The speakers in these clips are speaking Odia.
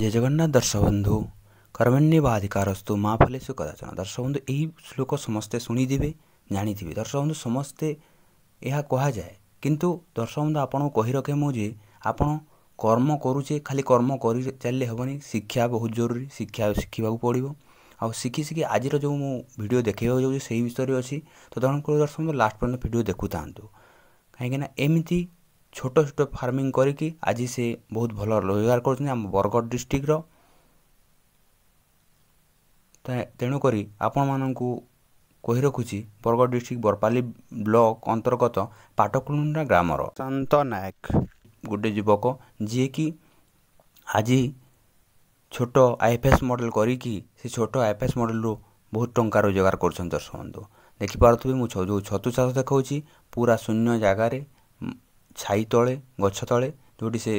যে জগন্নাথ দর্শবন্ধু কর্মণ্যেবা অধিকারস্তু মা ফলেশু কদাচন দর্শবন্ধু এই শ্লোক সমস্তে শুনিদেবে জানিথিবে দর্শবন্ধু ସମସ୍ତେ ଏହା କୁହାଯାଏ କିନ୍ତୁ ଦର୍ଶକବନ୍ଧୁ ଆପଣଙ୍କୁ କହି ରଖେ ମୁଁ ଯେ ଆପଣ କର୍ମ କରୁଛେ ଖାଲି କର୍ମ କରି ଚାଲିଲେ ହେବନି ଶିକ୍ଷା ବହୁତ ଜରୁରୀ ଶିକ୍ଷା ଶିଖିବାକୁ ପଡ଼ିବ ଆଉ ଶିଖି ଶିଖି ଆଜିର ଯେଉଁ ମୁଁ ଭିଡ଼ିଓ ଦେଖେଇବାକୁ ଯାଉଛି ସେଇ ବିଷୟରେ ଅଛି ତ ତେଣୁକରି ଦର୍ଶକବନ୍ଧୁ ଲାଷ୍ଟ ପର୍ଯ୍ୟନ୍ତ ଭିଡ଼ିଓ ଦେଖୁଥାନ୍ତୁ କାହିଁକିନା ଏମିତି ଛୋଟ ଛୋଟ ଫାର୍ମିଂ କରିକି ଆଜି ସେ ବହୁତ ଭଲ ରୋଜଗାର କରୁଛନ୍ତି ଆମ ବରଗଡ଼ ଡିଷ୍ଟ୍ରିକ୍ଟର ତେଣୁକରି ଆପଣମାନଙ୍କୁ କହି ରଖୁଛି ବରଗଡ଼ ଡିଷ୍ଟ୍ରିକ୍ଟ ବରପାଲି ବ୍ଲକ ଅନ୍ତର୍ଗତ ପାଟକୁଣ୍ଡା ଗ୍ରାମର ଶାନ୍ତ ନାୟକ ଗୋଟେ ଯୁବକ ଯିଏକି ଆଜି ଛୋଟ ଆଇ ଏଫ୍ ଏସ୍ ମଡ଼େଲ୍ କରିକି ସେ ଛୋଟ ଆଇ ଏଫ୍ ଏସ୍ ମଡ଼େଲ୍ରୁ ବହୁତ ଟଙ୍କା ରୋଜଗାର କରୁଛନ୍ତି ଦର୍ଶକନ୍ତୁ ଦେଖିପାରୁଥିବେ ମୁଁ ଯେଉଁ ଛତୁ ଚାଷ ଦେଖାଉଛି ପୁରା ଶୂନ୍ୟ ଜାଗାରେ ଛାଇ ତଳେ ଗଛ ତଳେ ଯେଉଁଠି ସେ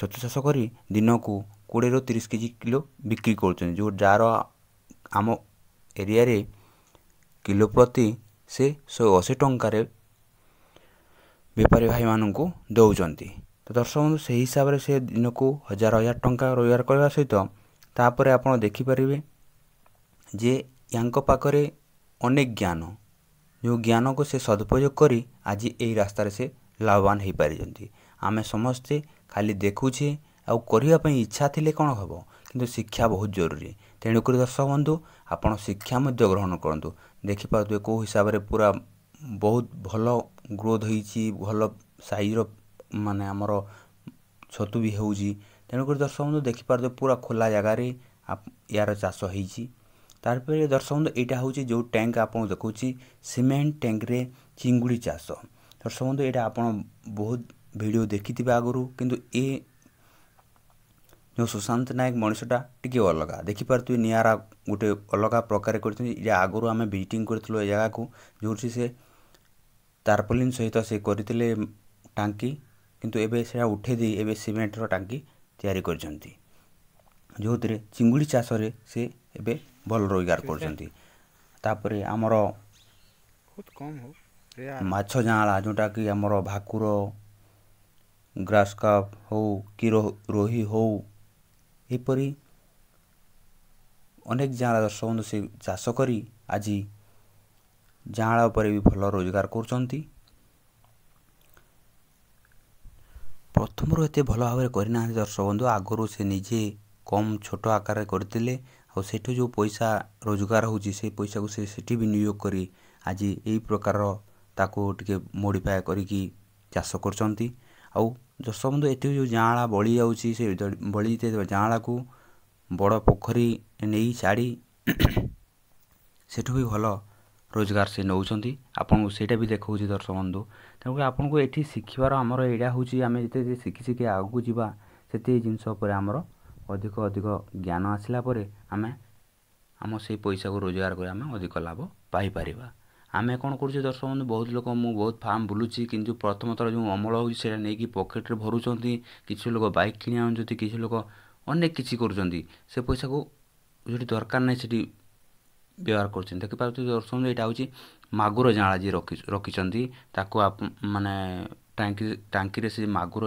ଛତୁ ଚାଷ କରି ଦିନକୁ କୋଡ଼ିଏରୁ ତିରିଶ କେଜି କିଲୋ ବିକ୍ରି କରୁଛନ୍ତି ଯେଉଁ ଯାହାର ଆମ ଏରିଆରେ କିଲୋ ପ୍ରତି ସେ ଶହେ ଅଶୀ ଟଙ୍କାରେ ବେପାରୀ ଭାଇମାନଙ୍କୁ ଦେଉଛନ୍ତି ତ ଦର୍ଶକ ବନ୍ଧୁ ସେହି ହିସାବରେ ସେ ଦିନକୁ ହଜାର ହଜାର ଟଙ୍କା ରୋଜଗାର କରିବା ସହିତ ତାପରେ ଆପଣ ଦେଖିପାରିବେ ଯେ ୟାଙ୍କ ପାଖରେ ଅନେକ ଜ୍ଞାନ ଯେଉଁ ଜ୍ଞାନକୁ ସେ ସଦୁପଯୋଗ କରି ଆଜି ଏହି ରାସ୍ତାରେ ସେ ଲାଭବାନ ହୋଇପାରିଛନ୍ତି ଆମେ ସମସ୍ତେ ଖାଲି ଦେଖୁଛେ ଆଉ କରିବା ପାଇଁ ଇଚ୍ଛା ଥିଲେ କ'ଣ ହେବ କିନ୍ତୁ ଶିକ୍ଷା ବହୁତ ଜରୁରୀ ତେଣୁକରି ଦର୍ଶକ ବନ୍ଧୁ ଆପଣ ଶିକ୍ଷା ମଧ୍ୟ ଗ୍ରହଣ କରନ୍ତୁ ଦେଖିପାରୁଥିବେ କେଉଁ ହିସାବରେ ପୁରା ବହୁତ ଭଲ ଗ୍ରୋଥ୍ ହୋଇଛି ଭଲ ସାଇଜ୍ର ମାନେ ଆମର ଛତୁ ବି ହେଉଛି ତେଣୁକରି ଦର୍ଶକ ବନ୍ଧୁ ଦେଖିପାରୁଥିବେ ପୁରା ଖୋଲା ଜାଗାରେ ଏହାର ଚାଷ ହେଇଛି ତାପରେ ଦର୍ଶକ ବନ୍ଧୁ ଏଇଟା ହେଉଛି ଯେଉଁ ଟ୍ୟାଙ୍କ ଆପଣଙ୍କୁ ଦେଖାଉଛି ସିମେଣ୍ଟ ଟ୍ୟାଙ୍କରେ ଚିଙ୍ଗୁଡ଼ି ଚାଷ ଦର୍ଶକ ବନ୍ଧୁ ଏଇଟା ଆପଣ ବହୁତ ଭିଡ଼ିଓ ଦେଖିଥିବେ ଆଗରୁ କିନ୍ତୁ ଏ ଯେଉଁ ସୁଶାନ୍ତ ନାୟକ ମଣିଷଟା ଟିକିଏ ଅଲଗା ଦେଖିପାରୁଥିବେ ନିଆରା ଗୋଟେ ଅଲଗା ପ୍ରକାର କରିଛନ୍ତି ଏହା ଆଗରୁ ଆମେ ଭିଜିଟିଂ କରିଥିଲୁ ଏ ଜାଗାକୁ ଯେଉଁଠି ସେ ତାରପଲିନ ସହିତ ସେ କରିଥିଲେ ଟାଙ୍କି କିନ୍ତୁ ଏବେ ସେଟା ଉଠେଇ ଦେଇ ଏବେ ସିମେଣ୍ଟର ଟାଙ୍କି ତିଆରି କରିଛନ୍ତି ଯେଉଁଥିରେ ଚିଙ୍ଗୁଡ଼ି ଚାଷରେ ସେ ଏବେ ଭଲ ରୋଜଗାର କରୁଛନ୍ତି ତାପରେ ଆମର ବହୁତ କମ୍ ହଉ ମାଛ ଜାଁଳା ଯେଉଁଟାକି ଆମର ଭାକୁର ଗ୍ରାସକାପ ହେଉ କି ରୋହି ହେଉ ଏହିପରି ଅନେକ ଜାଁଳା ଦର୍ଶକ ବନ୍ଧୁ ସେ ଚାଷ କରି ଆଜି ଜାଁଳା ଉପରେ ବି ଭଲ ରୋଜଗାର କରୁଛନ୍ତି ପ୍ରଥମରୁ ଏତେ ଭଲ ଭାବରେ କରିନାହାନ୍ତି ଦର୍ଶକ ବନ୍ଧୁ ଆଗରୁ ସେ ନିଜେ କମ୍ ଛୋଟ ଆକାରରେ କରିଥିଲେ ଆଉ ସେଠୁ ଯେଉଁ ପଇସା ରୋଜଗାର ହେଉଛି ସେ ପଇସାକୁ ସେ ସେଠି ବିନିଯୋଗ କରି ଆଜି ଏହି ପ୍ରକାରର ତାକୁ ଟିକେ ମୋଡ଼ିଫାଏ କରିକି ଚାଷ କରୁଛନ୍ତି ଆଉ ଯଶବନ୍ଧୁ ଏଥିରୁ ଯେଉଁ ଯାଆଁଳା ବଳି ଯାଉଛି ସେ ବଳି ଯାଆଁଳାକୁ ବଡ଼ ପୋଖରୀ ନେଇ ଛାଡ଼ି ସେଠୁ ବି ଭଲ ରୋଜଗାର ସେ ନେଉଛନ୍ତି ଆପଣଙ୍କୁ ସେଇଟା ବି ଦେଖାଉଛି ଦର୍ଶକ ବନ୍ଧୁ ତେଣୁକରି ଆପଣଙ୍କୁ ଏଠି ଶିଖିବାର ଆମର ଏଇଟା ହେଉଛି ଆମେ ଯେତେ ଯେତେ ଶିଖି ଶିଖି ଆଗକୁ ଯିବା ସେତେ ଜିନିଷ ଉପରେ ଆମର ଅଧିକ ଅଧିକ ଜ୍ଞାନ ଆସିଲା ପରେ ଆମେ ଆମ ସେଇ ପଇସାକୁ ରୋଜଗାର କରି ଆମେ ଅଧିକ ଲାଭ ପାଇପାରିବା ଆମେ କ'ଣ କରୁଛେ ଦର୍ଶକ ବନ୍ଧୁ ବହୁତ ଲୋକ ମୁଁ ବହୁତ ଫାର୍ମ ବୁଲୁଛି କିନ୍ତୁ ପ୍ରଥମ ଥର ଯେଉଁ ଅମଳ ହେଉଛି ସେଇଟା ନେଇକି ପକେଟ୍ରେ ଭରୁଛନ୍ତି କିଛି ଲୋକ ବାଇକ୍ କିଣି ଆଣୁଛନ୍ତି କିଛି ଲୋକ ଅନେକ କିଛି କରୁଛନ୍ତି ସେ ପଇସାକୁ ଯେଉଁଠି ଦରକାର ନାହିଁ ସେଠି ବ୍ୟବହାର କରୁଛନ୍ତି ଦେଖିପାରୁଛନ୍ତି ଦର୍ଶକ ବନ୍ଧୁ ଏଇଟା ହେଉଛି ମାଗୁର ଜାଁଳା ଯିଏ ରଖି ରଖିଛନ୍ତି ତାକୁ ମାନେ ଟାଙ୍କି ଟାଙ୍କିରେ ସେ ମାଗୁର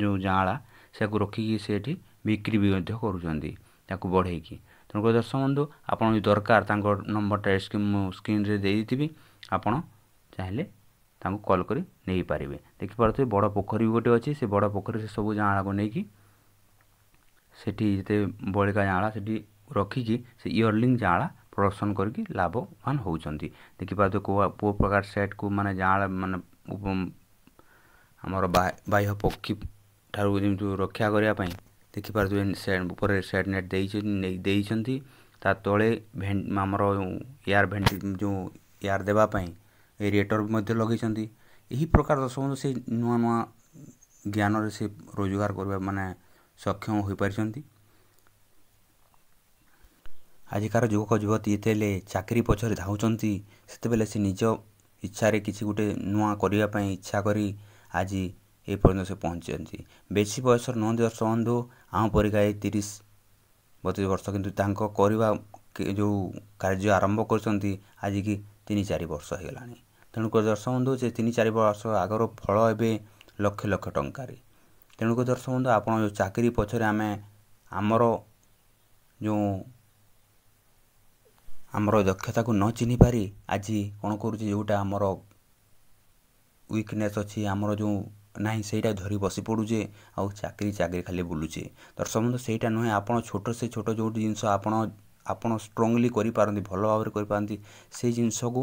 ଯେଉଁ ଜାଁଳା ସେକୁ ରଖିକି ସେ ଏଠି ବିକ୍ରି ବି ମଧ୍ୟ କରୁଛନ୍ତି ତାକୁ ବଢ଼େଇକି तेणुक दर्शक बंधु आप दरकार नंबर नंबरटा स्क्रीन देदेवि आपड़ चाहिए कल कर नहीं पारे देखी पार्थे बड़ पोखर भी गोटे अच्छे से बड़ पोखर से सब जाँला को लेकिन सेठी बलिका जाँला से रखिकी से इयरली जाँला प्रदर्शन करके लाभवान होती देखी पार्थे कौ प्रकार सेट को मानने जाँला मान आमर बाह्य पक्षी ठार्थ रक्षा करने ଦେଖିପାରୁଥିବେ ଉପରେ ସେଟ୍ ନେଟ୍ ଦେଇଛନ୍ତି ତା ତଳେ ଆମର ଏୟାର ଭେଣ୍ଟି ଯେଉଁ ଏୟାର ଦେବା ପାଇଁ ଏରିଏଟର୍ ମଧ୍ୟ ଲଗେଇଛନ୍ତି ଏହି ପ୍ରକାର ସମସ୍ତ ସେ ନୂଆ ନୂଆ ଜ୍ଞାନରେ ସେ ରୋଜଗାର କରିବା ମାନେ ସକ୍ଷମ ହୋଇପାରିଛନ୍ତି ଆଜିକାର ଯୁବକ ଯୁବତୀ ଯେତେବେଳେ ଚାକିରି ପଛରେ ଧାଉଁଛନ୍ତି ସେତେବେଳେ ସେ ନିଜ ଇଚ୍ଛାରେ କିଛି ଗୋଟେ ନୂଆ କରିବା ପାଇଁ ଇଚ୍ଛା କରି ଆଜି ଏପର୍ଯ୍ୟନ୍ତ ସେ ପହଞ୍ଚିଛନ୍ତି ବେଶୀ ବୟସର ନୁହନ୍ତି ଦର୍ଶକ ବନ୍ଧୁ ଆମ ପରିକା ଏଇ ତିରିଶ ବତିଶ ବର୍ଷ କିନ୍ତୁ ତାଙ୍କ କରିବା ଯେଉଁ କାର୍ଯ୍ୟ ଆରମ୍ଭ କରିଛନ୍ତି ଆଜିକି ତିନି ଚାରି ବର୍ଷ ହୋଇଗଲାଣି ତେଣୁକରି ଦର୍ଶକ ବନ୍ଧୁ ସେ ତିନି ଚାରି ବର୍ଷ ଆଗରୁ ଫଳ ଏବେ ଲକ୍ଷ ଲକ୍ଷ ଟଙ୍କାରେ ତେଣୁକରି ଦର୍ଶକ ବନ୍ଧୁ ଆପଣ ଯେଉଁ ଚାକିରି ପଛରେ ଆମେ ଆମର ଯେଉଁ ଆମର ଦକ୍ଷତାକୁ ନ ଚିହ୍ନିପାରି ଆଜି କ'ଣ କରୁଛି ଯେଉଁଟା ଆମର ୱିକନେସ୍ ଅଛି ଆମର ଯେଉଁ ନାହିଁ ସେଇଟା ଧରି ବସି ପଡ଼ୁଛେ ଆଉ ଚାକିରି ଚାକିରି ଖାଲି ବୁଲୁଛେ ଦର୍ଶକ ବନ୍ଧୁ ସେଇଟା ନୁହେଁ ଆପଣ ଛୋଟ ସେ ଛୋଟ ଯେଉଁଠି ଜିନିଷ ଆପଣ ଆପଣ ଷ୍ଟ୍ରଙ୍ଗଲି କରିପାରନ୍ତି ଭଲ ଭାବରେ କରିପାରନ୍ତି ସେଇ ଜିନିଷକୁ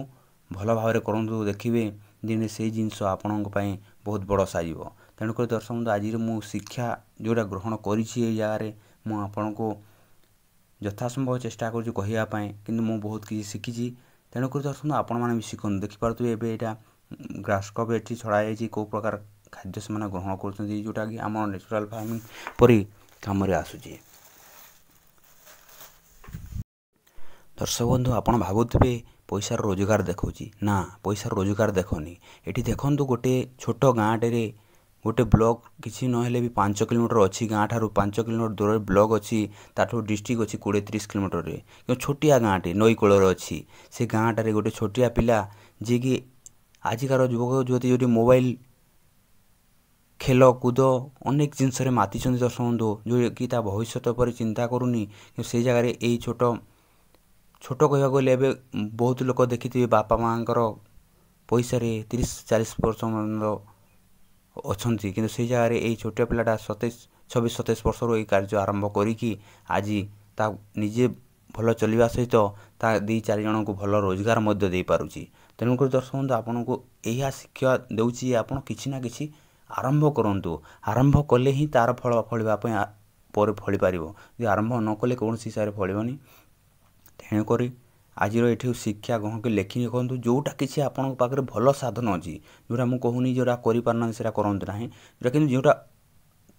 ଭଲ ଭାବରେ କରନ୍ତୁ ଦେଖିବେ ଦିନେ ସେଇ ଜିନିଷ ଆପଣଙ୍କ ପାଇଁ ବହୁତ ବଡ଼ ସାଜିବ ତେଣୁକରି ଦର୍ଶକ ବନ୍ଧୁ ଆଜିର ମୁଁ ଶିକ୍ଷା ଯେଉଁଟା ଗ୍ରହଣ କରିଛି ଏଇ ଜାଗାରେ ମୁଁ ଆପଣଙ୍କୁ ଯଥାସମ୍ଭବ ଚେଷ୍ଟା କରୁଛି କହିବା ପାଇଁ କିନ୍ତୁ ମୁଁ ବହୁତ କିଛି ଶିଖିଛି ତେଣୁକରି ଦର୍ଶକ ଆପଣମାନେ ବି ଶିଖନ୍ତୁ ଦେଖିପାରୁଥିବେ ଏବେ ଏଇଟା ଗ୍ରାସ୍କପ୍ ଏଠି ଛଡ଼ା ଯାଇଛି କେଉଁ ପ୍ରକାର ଖାଦ୍ୟ ସେମାନେ ଗ୍ରହଣ କରୁଛନ୍ତି ଯେଉଁଟାକି ଆମ ନେଚୁରାଲ୍ ଫାର୍ମିଂ ପରି କାମରେ ଆସୁଛି ଦର୍ଶକ ବନ୍ଧୁ ଆପଣ ଭାବୁଥିବେ ପଇସାର ରୋଜଗାର ଦେଖାଉଛି ନା ପଇସାର ରୋଜଗାର ଦେଖନି ଏଠି ଦେଖନ୍ତୁ ଗୋଟେ ଛୋଟ ଗାଁଟିରେ ଗୋଟେ ବ୍ଲକ୍ କିଛି ନହେଲେ ବି ପାଞ୍ଚ କିଲୋମିଟର ଅଛି ଗାଁ ଠାରୁ ପାଞ୍ଚ କିଲୋମିଟର ଦୂରରେ ବ୍ଲକ୍ ଅଛି ତା'ଠୁ ଡିଷ୍ଟ୍ରିକ୍ଟ ଅଛି କୋଡ଼ିଏ ତିରିଶ କିଲୋମିଟରରେ କିନ୍ତୁ ଛୋଟିଆ ଗାଁଟି ନଈ କୂଳରେ ଅଛି ସେ ଗାଁଟାରେ ଗୋଟେ ଛୋଟିଆ ପିଲା ଯିଏକି ଆଜିକାର ଯୁବକ ଯୁବତୀ ଯେଉଁଠି ମୋବାଇଲ ଖେଳକୁଦ ଅନେକ ଜିନିଷରେ ମାତିଛନ୍ତି ଦର୍ଶନ୍ତୁ ଯେଉଁକି ତା ଭବିଷ୍ୟତ ଉପରେ ଚିନ୍ତା କରୁନି କିନ୍ତୁ ସେ ଜାଗାରେ ଏଇ ଛୋଟ ଛୋଟ କହିବାକୁ ଗଲେ ଏବେ ବହୁତ ଲୋକ ଦେଖିଥିବେ ବାପା ମାଆଙ୍କର ପଇସାରେ ତିରିଶ ଚାଳିଶ ବର୍ଷର ଅଛନ୍ତି କିନ୍ତୁ ସେଇ ଜାଗାରେ ଏଇ ଛୋଟ ପିଲାଟା ସତେଇଶ ଛବିଶ ସତେଇଶ ବର୍ଷରୁ ଏଇ କାର୍ଯ୍ୟ ଆରମ୍ଭ କରିକି ଆଜି ତା ନିଜେ ଭଲ ଚଲିବା ସହିତ ତା ଦୁଇ ଚାରି ଜଣଙ୍କୁ ଭଲ ରୋଜଗାର ମଧ୍ୟ ଦେଇପାରୁଛି ତେଣୁକରି ଦର୍ଶନ୍ତୁ ଆପଣଙ୍କୁ ଏହା ଶିକ୍ଷା ଦେଉଛି ଆପଣ କିଛି ନା କିଛି ଆରମ୍ଭ କରନ୍ତୁ ଆରମ୍ଭ କଲେ ହିଁ ତା'ର ଫଳ ଫଳିବା ପାଇଁ ପରେ ଫଳିପାରିବ ଯଦି ଆରମ୍ଭ ନ କଲେ କୌଣସି ହିସାବରେ ଫଳିବନି ତେଣୁକରି ଆଜିର ଏଠି ଶିକ୍ଷା ଗ୍ରହଣକୁ ଲେଖି ରଖନ୍ତୁ ଯେଉଁଟା କିଛି ଆପଣଙ୍କ ପାଖରେ ଭଲ ସାଧନ ଅଛି ଯେଉଁଟା ମୁଁ କହୁନି ଯେଉଁଟା କରିପାରୁନାହାନ୍ତି ସେଇଟା କରନ୍ତୁ ନାହିଁ ଯେଉଁଟା କିନ୍ତୁ ଯେଉଁଟା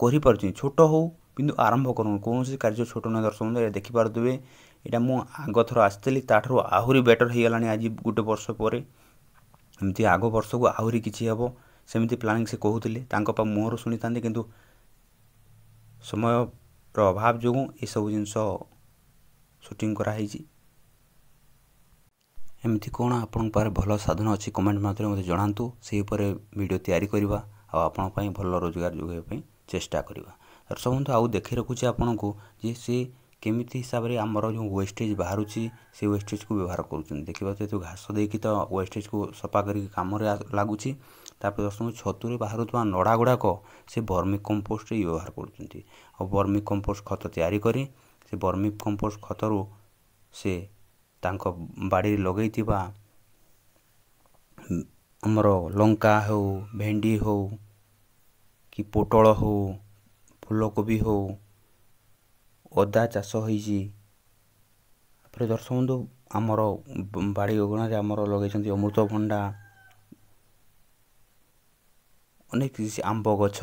କରିପାରୁଛନ୍ତି ଛୋଟ ହେଉ କିନ୍ତୁ ଆରମ୍ଭ କରନ୍ତୁ କୌଣସି କାର୍ଯ୍ୟ ଛୋଟ ନ ଦର୍ଶକ ବନ୍ଧୁ ଏଇଟା ଦେଖିପାରୁଥିବେ ଏଇଟା ମୁଁ ଆଗଥର ଆସିଥିଲି ତା'ଠାରୁ ଆହୁରି ବେଟର୍ ହୋଇଗଲାଣି ଆଜି ଗୋଟେ ବର୍ଷ ପରେ ଏମିତି ଆଗ ବର୍ଷକୁ ଆହୁରି କିଛି ହେବ ସେମିତି ପ୍ଲାନିଂ ସେ କହୁଥିଲେ ତାଙ୍କ ପା ମୁହଁରୁ ଶୁଣିଥାନ୍ତି କିନ୍ତୁ ସମୟର ଅଭାବ ଯୋଗୁଁ ଏସବୁ ଜିନିଷ ସୁଟିଂ କରାହେଇଛି ଏମିତି କ'ଣ ଆପଣଙ୍କ ପାଖରେ ଭଲ ସାଧନ ଅଛି କମେଣ୍ଟ ମାଧ୍ୟମରେ ମୋତେ ଜଣାନ୍ତୁ ସେହି ଉପରେ ଭିଡ଼ିଓ ତିଆରି କରିବା ଆଉ ଆପଣଙ୍କ ପାଇଁ ଭଲ ରୋଜଗାର ଯୋଗାଇବା ପାଇଁ ଚେଷ୍ଟା କରିବା ଦର୍ଶକ ଆଉ ଦେଖି ରଖୁଛି ଆପଣଙ୍କୁ ଯେ ସେ କେମିତି ହିସାବରେ ଆମର ଯେଉଁ ୱେଷ୍ଟେଜ୍ ବାହାରୁଛି ସେ ୱେଷ୍ଟେଜ୍କୁ ବ୍ୟବହାର କରୁଛନ୍ତି ଦେଖିବା ଯେହେତୁ ଘାସ ଦେଇକି ତ ୱେଷ୍ଟେଜ୍କୁ ସଫା କରିକି କାମରେ ଲାଗୁଛି ତାପରେ ଦର୍ଶକ ଛତୁରେ ବାହାରୁଥିବା ନଡ଼ା ଗୁଡ଼ାକ ସେ ବର୍ମି କମ୍ପୋଷ୍ଟରେ ବ୍ୟବହାର କରୁଛନ୍ତି ଆଉ ବର୍ମି କମ୍ପୋଷ୍ଟ ଖତ ତିଆରି କରି ସେ ବର୍ମି କମ୍ପୋଷ୍ଟ ଖତରୁ ସେ ତାଙ୍କ ବାଡ଼ିରେ ଲଗେଇଥିବା ଆମର ଲଙ୍କା ହେଉ ଭେଣ୍ଡି ହେଉ କି ପୋଟଳ ହେଉ ଫୁଲକୋବି ହେଉ ଅଦା ଚାଷ ହୋଇଛି ତାପରେ ଦର୍ଶକ ବନ୍ଧୁ ଆମର ବାଡ଼ି ଅଗଣାରେ ଆମର ଲଗେଇଛନ୍ତି ଅମୃତଭଣ୍ଡା ଅନେକ କିଛି ଆମ୍ବ ଗଛ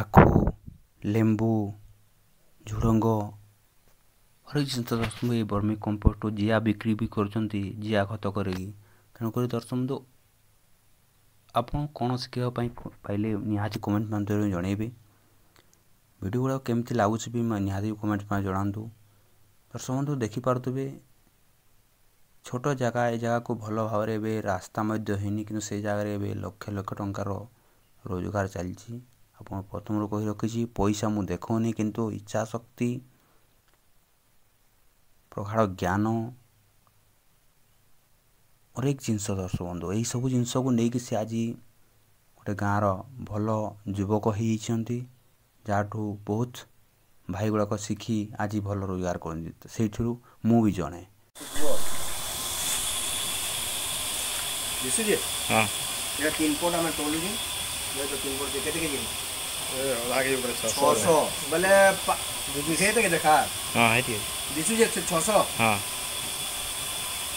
ଆଖୁ ଲେମ୍ବୁ ଝୁଡ଼ଙ୍ଗ ହରେକ ଜିନିଷ ଏଇ ବର୍ମି କମ୍ପୋଷ୍ଟରୁ ଜିଆ ବିକ୍ରି ବି କରୁଛନ୍ତି ଜିଆ ଖତ କରିକି ତେଣୁକରି ଦର୍ଶନ୍ତୁ ଆପଣ କ'ଣ ଶିଖିବା ପାଇଁ ପାଇଲେ ନିହାତି କମେଣ୍ଟ ମାଧ୍ୟମରେ ଜଣେଇବେ ଭିଡ଼ିଓ ଗୁଡ଼ାକ କେମିତି ଲାଗୁଛି ବି ନିହାତି କମେଣ୍ଟ ଜଣାନ୍ତୁ ଦର୍ଶକ ବନ୍ଧୁ ଦେଖିପାରୁଥିବେ ଛୋଟ ଜାଗା ଏ ଜାଗାକୁ ଭଲ ଭାବରେ ଏବେ ରାସ୍ତା ମଧ୍ୟ ହେଇନି କିନ୍ତୁ ସେ ଜାଗାରେ ଏବେ ଲକ୍ଷ ଲକ୍ଷ ଟଙ୍କାର ରୋଜଗାର ଚାଲିଛି ଆପଣ ପ୍ରଥମରୁ କହି ରଖିଛି ପଇସା ମୁଁ ଦେଖାଉନି କିନ୍ତୁ ଇଚ୍ଛା ଶକ୍ତି ପ୍ରଗାଢ଼ ଜ୍ଞାନ ଅନେକ ଜିନିଷ ଦର୍ଶକ ବନ୍ଧୁ ଏହିସବୁ ଜିନିଷକୁ ନେଇକି ସେ ଆଜି ଗୋଟେ ଗାଁର ଭଲ ଯୁବକ ହେଇଯାଇଛନ୍ତି ଯାହାଠୁ ବହୁତ ଭାଇଗୁଡ଼ାକ ଶିଖି ଆଜି ଭଲ ରୋଜଗାର କରନ୍ତି ସେଇଥିରୁ ମୁଁ ବି ଜଣେ ଦିଶୁଛେ ହଁ ଏଇଟା ତିନ୍ ଫୁଟ୍ ଆମେ ତୋଲୁଛେ ଏଇଟା ତିନ୍ ଫୁଟ୍ କେତେ କେଜି ଛଅଶହ ବୋଲେ ସେଇ ତ ଦେଖା ହଁ ଦିଶୁଛେ ଛଅଶହ ହଁ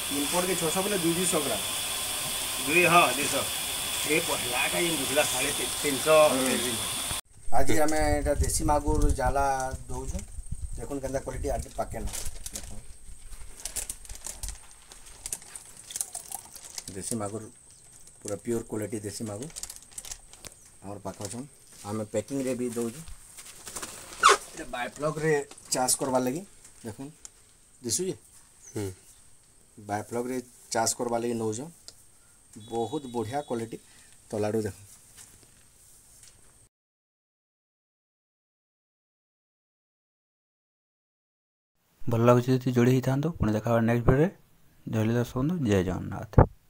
ତିନ୍ ଫୁଟ୍ କେ ଛଅଶହ ବୋଲେ ଦୁଇ ଦୁଇଶହ ଗ୍ରାମ ଦୁଇ ହଁ ଦୁଇଶହ ଏ ପହିଲାଟା ଯେନ୍ ବୁଝିଲା ସାଢ଼େ ତିନିଶହ ଆଜି ଆମେ ଏଇଟା ଦେଶୀ ମାଗୁର ଜାଲା ଦଉଛୁ ଦେଖୁନ୍ କେନ୍ତା କ୍ୱାଲିଟି ଆଜି ପାକେନା देसी मगुर पूरा प्योर क्वालिटी देसी मगुर आम पाखे आम पैकिंग रे भी दौ बायोफ्लग रे चास करवा लगी देख दिशु बायोफ्लग रे चास करवा लगी नौज बहुत बढ़िया क्वालिटी तलाडू देख भल लगुच जोड़ी ही था पुणे देखा नेक्स्ट भिडियो जल्दी दर्शक जय जगन्नाथ